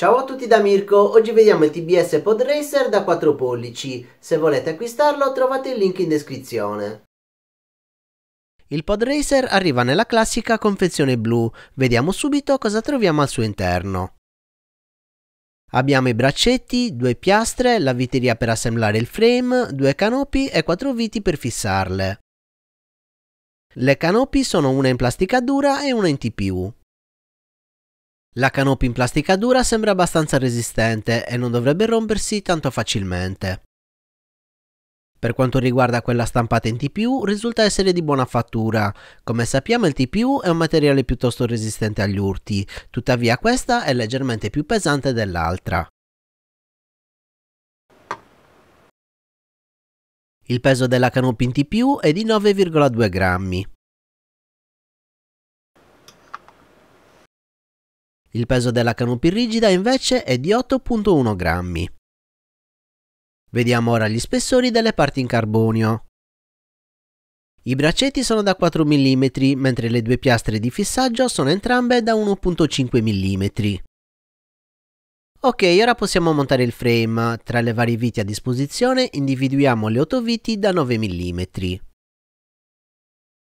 Ciao a tutti da Mirko, oggi vediamo il TBS Pod Racer da 4 pollici. Se volete acquistarlo trovate il link in descrizione. Il Pod Racer arriva nella classica confezione blu, vediamo subito cosa troviamo al suo interno. Abbiamo i braccetti, due piastre, la viteria per assemblare il frame, due canopi e quattro viti per fissarle. Le canopi sono una in plastica dura e una in TPU. La canopy in plastica dura sembra abbastanza resistente e non dovrebbe rompersi tanto facilmente. Per quanto riguarda quella stampata in TPU, risulta essere di buona fattura. Come sappiamo il TPU è un materiale piuttosto resistente agli urti, tuttavia questa è leggermente più pesante dell'altra. Il peso della canopy in TPU è di 9,2 grammi. Il peso della canopy rigida invece è di 8.1 grammi. Vediamo ora gli spessori delle parti in carbonio. I braccetti sono da 4 mm, mentre le due piastre di fissaggio sono entrambe da 1.5 mm. Ok, ora possiamo montare il frame. Tra le varie viti a disposizione individuiamo le 8 viti da 9 mm.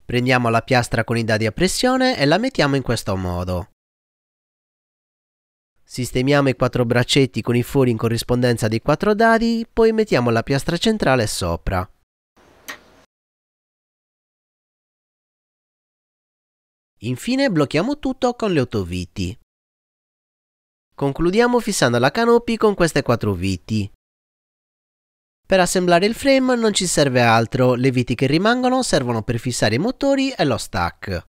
Prendiamo la piastra con i dadi a pressione e la mettiamo in questo modo. Sistemiamo i quattro braccetti con i fori in corrispondenza dei quattro dadi, poi mettiamo la piastra centrale sopra. Infine blocchiamo tutto con le otto viti. Concludiamo fissando la canopy con queste quattro viti. Per assemblare il frame non ci serve altro, le viti che rimangono servono per fissare i motori e lo stack.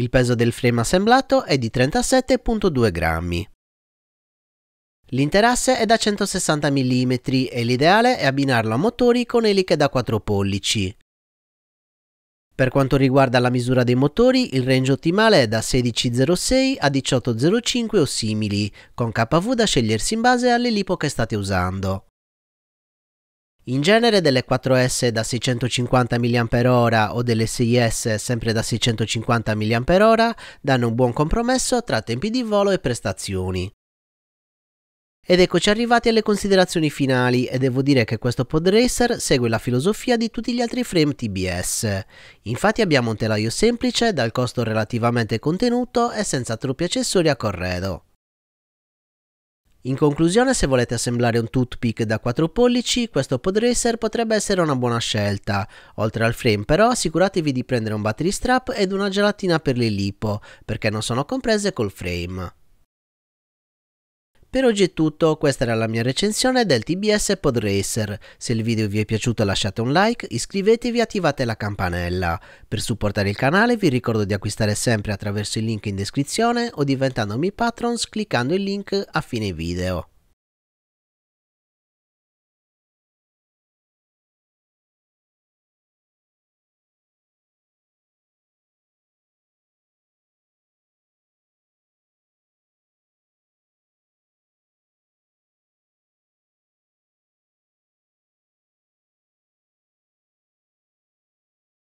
Il peso del frame assemblato è di 37.2 grammi. L'interasse è da 160 mm e l'ideale è abbinarlo a motori con eliche da 4 pollici. Per quanto riguarda la misura dei motori, il range ottimale è da 1606 a 1805 o simili, con KV da scegliersi in base all'elipo che state usando. In genere delle 4S da 650 mAh o delle 6S sempre da 650 mAh danno un buon compromesso tra tempi di volo e prestazioni. Ed eccoci arrivati alle considerazioni finali e devo dire che questo podracer segue la filosofia di tutti gli altri frame TBS. Infatti abbiamo un telaio semplice dal costo relativamente contenuto e senza troppi accessori a corredo. In conclusione, se volete assemblare un toothpick da 4 pollici, questo podracer potrebbe essere una buona scelta. Oltre al frame però, assicuratevi di prendere un battery strap ed una gelatina per le lipo, perché non sono comprese col frame. Per oggi è tutto, questa era la mia recensione del TBS Podracer. Se il video vi è piaciuto lasciate un like, iscrivetevi e attivate la campanella. Per supportare il canale vi ricordo di acquistare sempre attraverso il link in descrizione o diventandomi patrons cliccando il link a fine video.